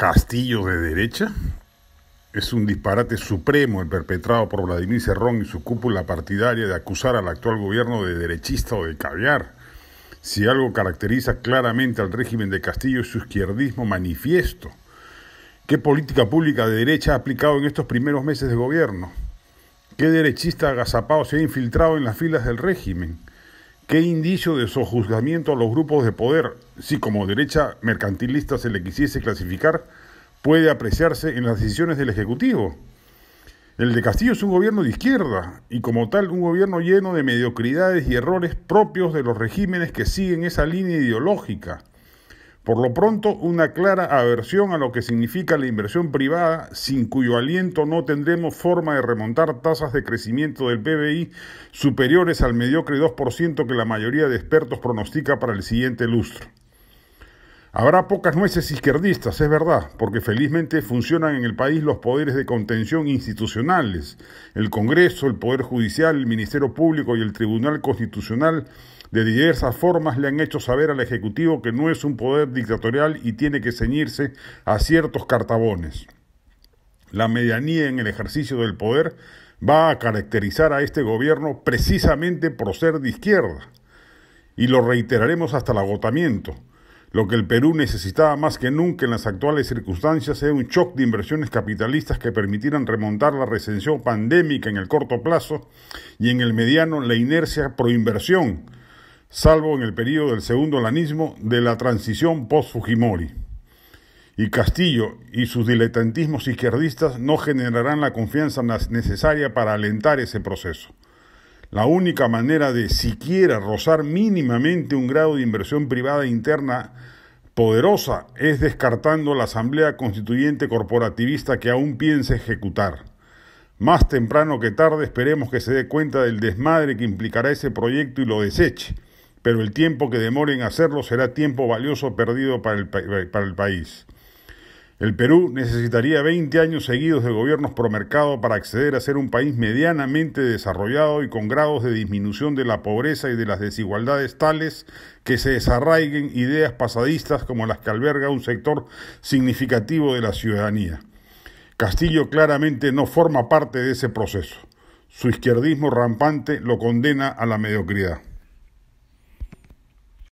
Castillo de derecha. Es un disparate supremo el perpetrado por Vladimir Cerrón y su cúpula partidaria de acusar al actual gobierno de derechista o de caviar. Si algo caracteriza claramente al régimen de Castillo es su izquierdismo manifiesto. ¿Qué política pública de derecha ha aplicado en estos primeros meses de gobierno? ¿Qué derechista agazapado se ha infiltrado en las filas del régimen? ¿Qué indicio de sojuzgamiento a los grupos de poder, si como derecha mercantilista se le quisiese clasificar, puede apreciarse en las decisiones del Ejecutivo? El de Castillo es un gobierno de izquierda y como tal un gobierno lleno de mediocridades y errores propios de los regímenes que siguen esa línea ideológica. Por lo pronto, una clara aversión a lo que significa la inversión privada, sin cuyo aliento no tendremos forma de remontar tasas de crecimiento del PBI superiores al mediocre 2% que la mayoría de expertos pronostica para el siguiente lustro. Habrá pocas nueces izquierdistas, es verdad, porque felizmente funcionan en el país los poderes de contención institucionales, el Congreso, el Poder Judicial, el Ministerio Público y el Tribunal Constitucional de diversas formas le han hecho saber al Ejecutivo que no es un poder dictatorial y tiene que ceñirse a ciertos cartabones. La medianía en el ejercicio del poder va a caracterizar a este gobierno precisamente por ser de izquierda, y lo reiteraremos hasta el agotamiento. Lo que el Perú necesitaba más que nunca en las actuales circunstancias era un shock de inversiones capitalistas que permitieran remontar la recensión pandémica en el corto plazo y en el mediano la inercia proinversión, salvo en el periodo del segundo lanismo de la transición post-Fujimori. Y Castillo y sus diletantismos izquierdistas no generarán la confianza necesaria para alentar ese proceso. La única manera de siquiera rozar mínimamente un grado de inversión privada interna poderosa es descartando la Asamblea Constituyente Corporativista que aún piensa ejecutar. Más temprano que tarde esperemos que se dé cuenta del desmadre que implicará ese proyecto y lo deseche, pero el tiempo que demore en hacerlo será tiempo valioso perdido para el país. El Perú necesitaría 20 años seguidos de gobiernos promercado para acceder a ser un país medianamente desarrollado y con grados de disminución de la pobreza y de las desigualdades tales que se desarraiguen ideas pasadistas como las que alberga un sector significativo de la ciudadanía. Castillo claramente no forma parte de ese proceso. Su izquierdismo rampante lo condena a la mediocridad.